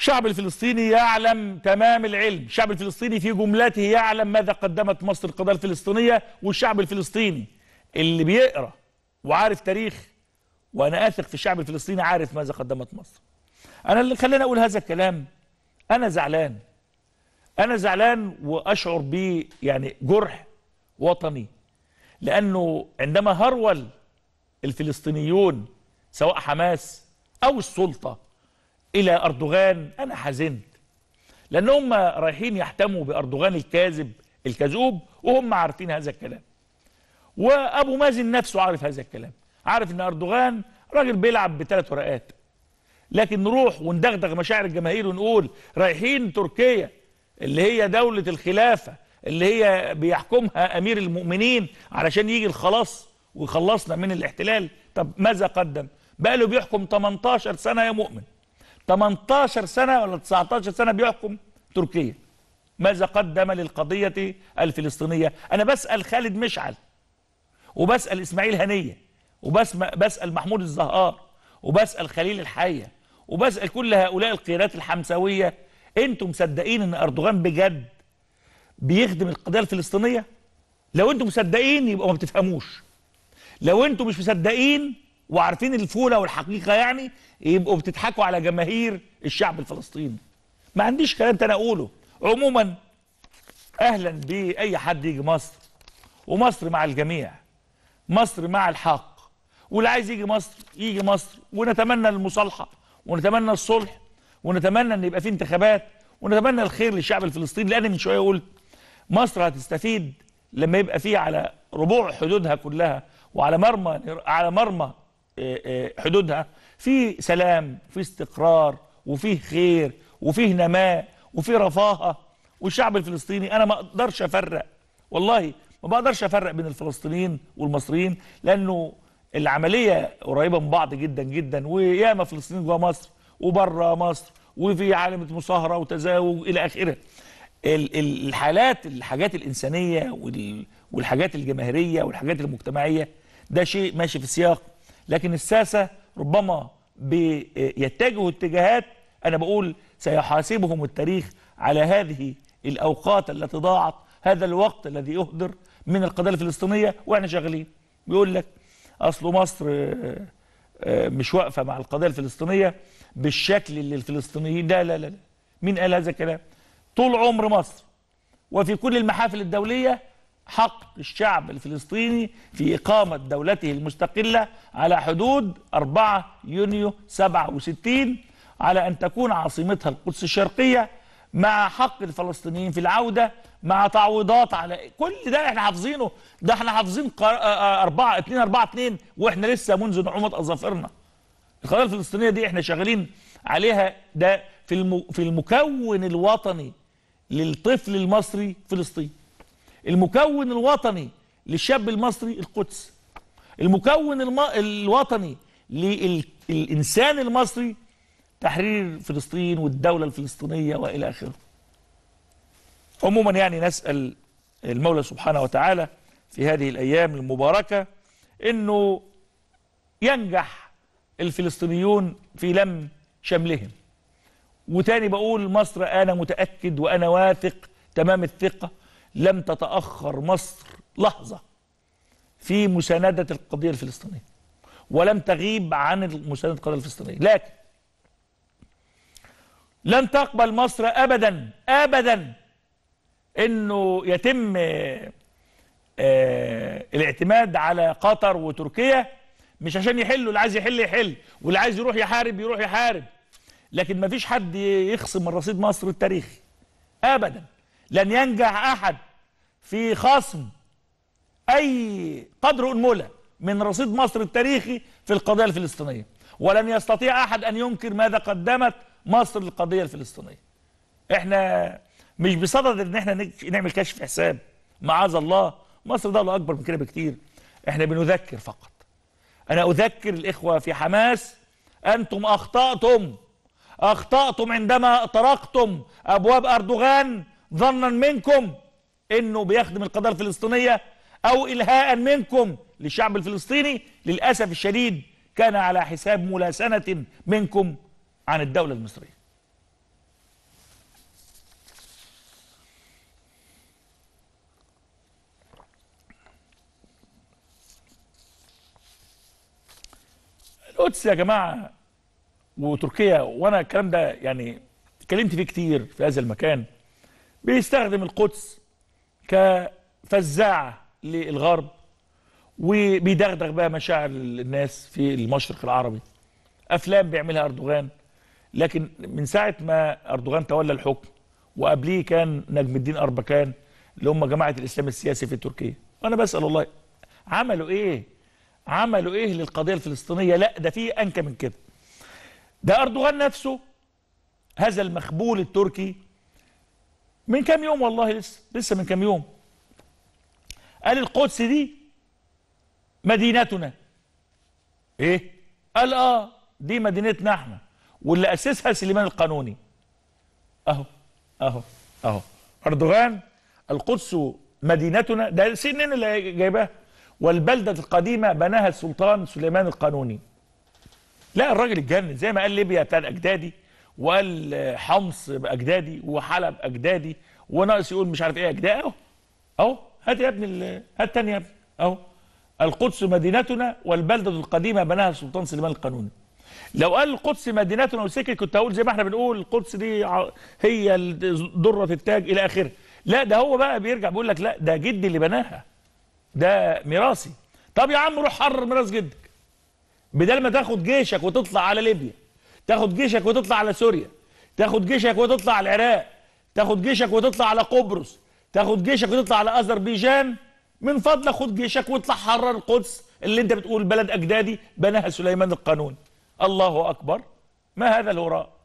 الشعب الفلسطيني يعلم تمام العلم الشعب الفلسطيني في جملته يعلم ماذا قدمت مصر القضايا الفلسطينية والشعب الفلسطيني اللي بيقرأ وعارف تاريخ وأنا أثق في الشعب الفلسطيني عارف ماذا قدمت مصر أنا اللي خلاني أقول هذا الكلام أنا زعلان أنا زعلان وأشعر ب يعني جرح وطني لأنه عندما هرول الفلسطينيون سواء حماس أو السلطة إلى أردوغان أنا حزنت لأن هم رايحين يحتموا بأردوغان الكاذب الكذوب وهم عارفين هذا الكلام وأبو مازن نفسه عارف هذا الكلام عارف أن أردوغان راجل بيلعب بثلاث ورقات لكن نروح وندغدغ مشاعر الجماهير ونقول رايحين تركيا اللي هي دولة الخلافة اللي هي بيحكمها أمير المؤمنين علشان يجي الخلاص ويخلصنا من الاحتلال طب ماذا قدم بقى له بيحكم 18 سنة يا مؤمن 18 سنة ولا 19 سنة بيحكم تركيا ماذا قدم للقضية الفلسطينية أنا بسأل خالد مشعل وبسأل إسماعيل هنية وبسأل محمود الزهار وبسأل خليل الحية وبسأل كل هؤلاء القيادات الحمساويه أنتم مصدقين أن أردوغان بجد بيخدم القضية الفلسطينية لو أنتم مصدقين يبقى ما بتفهموش لو أنتم مش مصدقين وعارفين الفوله والحقيقه يعني يبقوا بتضحكوا على جماهير الشعب الفلسطيني ما عنديش كلام تاني اقوله عموما اهلا باي حد يجي مصر ومصر مع الجميع مصر مع الحق واللي عايز يجي مصر يجي مصر ونتمنى المصالحه ونتمنى الصلح ونتمنى ان يبقى في انتخابات ونتمنى الخير للشعب الفلسطيني لان من شويه قلت مصر هتستفيد لما يبقى فيه على ربوع حدودها كلها وعلى مرمى على مرمى آه، آه، حدودها في سلام وفي استقرار وفيه خير وفيه نماء وفيه رفاهة والشعب الفلسطيني أنا ما أقدرش أفرق والله ما بقدرش أفرق بين الفلسطينيين والمصريين لأنه العملية قريبة من بعض جدا جدا وياما فلسطينيين جوا مصر وبره مصر وفي عالمة مصاهرة وتزاوج إلى آخره الحالات الحاجات الإنسانية والحاجات الجماهيرية والحاجات المجتمعية ده شيء ماشي في سياق لكن الساسة ربما يتجهوا اتجاهات أنا بقول سيحاسبهم التاريخ على هذه الأوقات التي ضاعت هذا الوقت الذي يهدر من القضية الفلسطينية وإحنا شغالين بيقول لك أصل مصر آه، آه، مش واقفة مع القضية الفلسطينية بالشكل اللي الفلسطينيين ده لا لا لا مين قال هذا الكلام طول عمر مصر وفي كل المحافل الدولية حق الشعب الفلسطيني في إقامة دولته المستقلة على حدود 4 يونيو 67 على أن تكون عاصمتها القدس الشرقية مع حق الفلسطينيين في العودة مع تعويضات على كل ده احنا حافظينه ده احنا حافظين 4 2 4 2 واحنا لسه منذ نعومة أظافرنا القضية الفلسطينية دي احنا شغالين عليها ده في في المكون الوطني للطفل المصري فلسطين المكون الوطني للشاب المصري القدس المكون الم... الوطني للإنسان لل... المصري تحرير فلسطين والدولة الفلسطينية وإلى آخره عموما يعني نسأل المولى سبحانه وتعالى في هذه الأيام المباركة أنه ينجح الفلسطينيون في لم شملهم وتاني بقول مصر أنا متأكد وأنا واثق تمام الثقة لم تتأخر مصر لحظة في مساندة القضية الفلسطينية ولم تغيب عن مساندة القضية الفلسطينية لكن لن تقبل مصر أبدا أبدا أنه يتم آه، آه، الاعتماد على قطر وتركيا مش عشان يحلوا اللي عايز يحل يحل واللي عايز يروح يحارب يروح يحارب لكن ما فيش حد يخصم من رصيد مصر التاريخي أبدا لن ينجح أحد في خصم أي قدر أنملة من رصيد مصر التاريخي في القضية الفلسطينية ولن يستطيع أحد أن ينكر ماذا قدمت مصر للقضية الفلسطينية احنا مش بصدد ان احنا نعمل كشف حساب معاذ الله مصر دولة أكبر من كده بكتير احنا بنذكر فقط أنا أذكر الإخوة في حماس أنتم أخطأتم أخطأتم عندما طرقتم أبواب أردوغان ظنا منكم انه بيخدم القضيه الفلسطينيه او الهاء منكم للشعب الفلسطيني للاسف الشديد كان على حساب ملاسنه منكم عن الدوله المصريه القدس يا جماعه وتركيا وانا الكلام ده يعني اتكلمت فيه كتير في هذا المكان بيستخدم القدس كفزاعة للغرب وبيدغدغ بقى مشاعر الناس في المشرق العربي أفلام بيعملها أردوغان لكن من ساعة ما أردوغان تولى الحكم وقبليه كان نجم الدين أربكان اللي هم جماعة الإسلام السياسي في تركيا وأنا بسأل الله عملوا إيه عملوا إيه للقضية الفلسطينية لا ده فيه أنكى من كده ده أردوغان نفسه هذا المخبول التركي من كام يوم والله لسه لسه من كام يوم قال القدس دي مدينتنا ايه قال اه دي مدينتنا احنا واللي اسسها سليمان القانوني اهو اهو اهو اردوغان القدس مدينتنا ده سنين اللي جايباها والبلده القديمه بناها السلطان سليمان القانوني لا الراجل اتجنن زي ما قال ليبيا بتاع اجدادي وقال حمص باجدادي وحلب اجدادي وناقص يقول مش عارف ايه اجدادي اهو اهو هات يا ابني هات تاني يا ابني اهو القدس مدينتنا والبلدة القديمة بناها السلطان سليمان القانوني لو قال القدس مدينتنا وسكت كنت هقول زي ما احنا بنقول القدس دي هي درة التاج إلى آخره لا ده هو بقى بيرجع بيقول لك لا ده جدي اللي بناها ده ميراثي طب يا عم روح حرر ميراث جدك بدل ما تاخد جيشك وتطلع على ليبيا تاخد جيشك وتطلع على سوريا تاخد جيشك وتطلع على العراق تاخد جيشك وتطلع على قبرص تاخد جيشك وتطلع على اذربيجان من فضلك خد جيشك واطلع حرر القدس اللي انت بتقول بلد اجدادي بناها سليمان القانون الله اكبر ما هذا الهراء